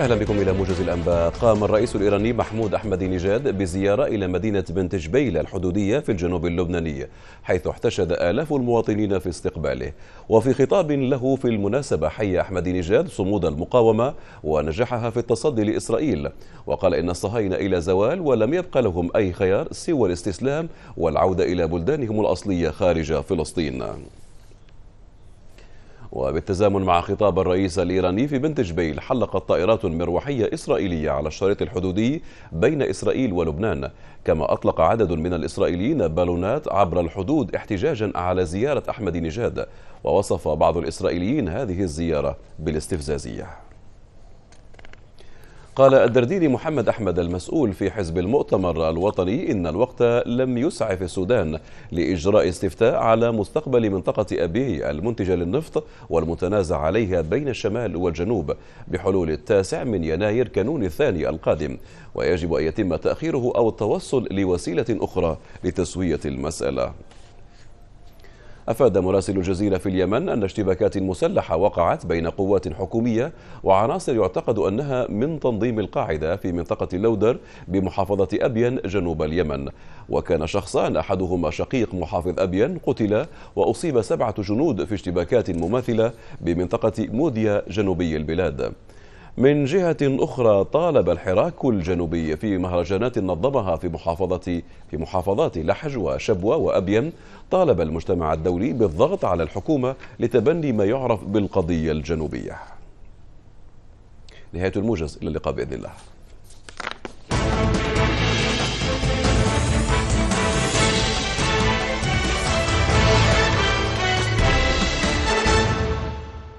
أهلا بكم إلى موجز الأنباء قام الرئيس الإيراني محمود أحمدي نجاد بزيارة إلى مدينة بنت جبيلة الحدودية في الجنوب اللبناني حيث احتشد آلاف المواطنين في استقباله وفي خطاب له في المناسبة حي أحمدي نجاد صمود المقاومة ونجحها في التصدي لإسرائيل وقال إن الصهاينة إلى زوال ولم يبقى لهم أي خيار سوى الاستسلام والعودة إلى بلدانهم الأصلية خارج فلسطين وبالتزامن مع خطاب الرئيس الإيراني في بنت جبيل حلقت طائرات مروحية إسرائيلية على الشريط الحدودي بين إسرائيل ولبنان كما أطلق عدد من الإسرائيليين بالونات عبر الحدود احتجاجا على زيارة أحمد نجاد ووصف بعض الإسرائيليين هذه الزيارة بالاستفزازية قال الدرديري محمد أحمد المسؤول في حزب المؤتمر الوطني إن الوقت لم يسع في السودان لإجراء استفتاء على مستقبل منطقة أبي المنتجة للنفط والمتنازع عليها بين الشمال والجنوب بحلول التاسع من يناير كانون الثاني القادم ويجب أن يتم تأخيره أو التوصل لوسيلة أخرى لتسوية المسألة أفاد مراسل الجزيرة في اليمن أن اشتباكات مسلحة وقعت بين قوات حكومية وعناصر يعتقد أنها من تنظيم القاعدة في منطقة اللودر بمحافظة أبين جنوب اليمن وكان شخصان أحدهما شقيق محافظ أبين قتل وأصيب سبعة جنود في اشتباكات مماثلة بمنطقة موديا جنوبي البلاد من جهة أخرى طالب الحراك الجنوبي في مهرجانات نظمها في محافظة في محافظات لحج وشبوة وأبين طالب المجتمع الدولي بالضغط على الحكومة لتبني ما يعرف بالقضية الجنوبية نهاية الموجز إلى اللقاء بإذن الله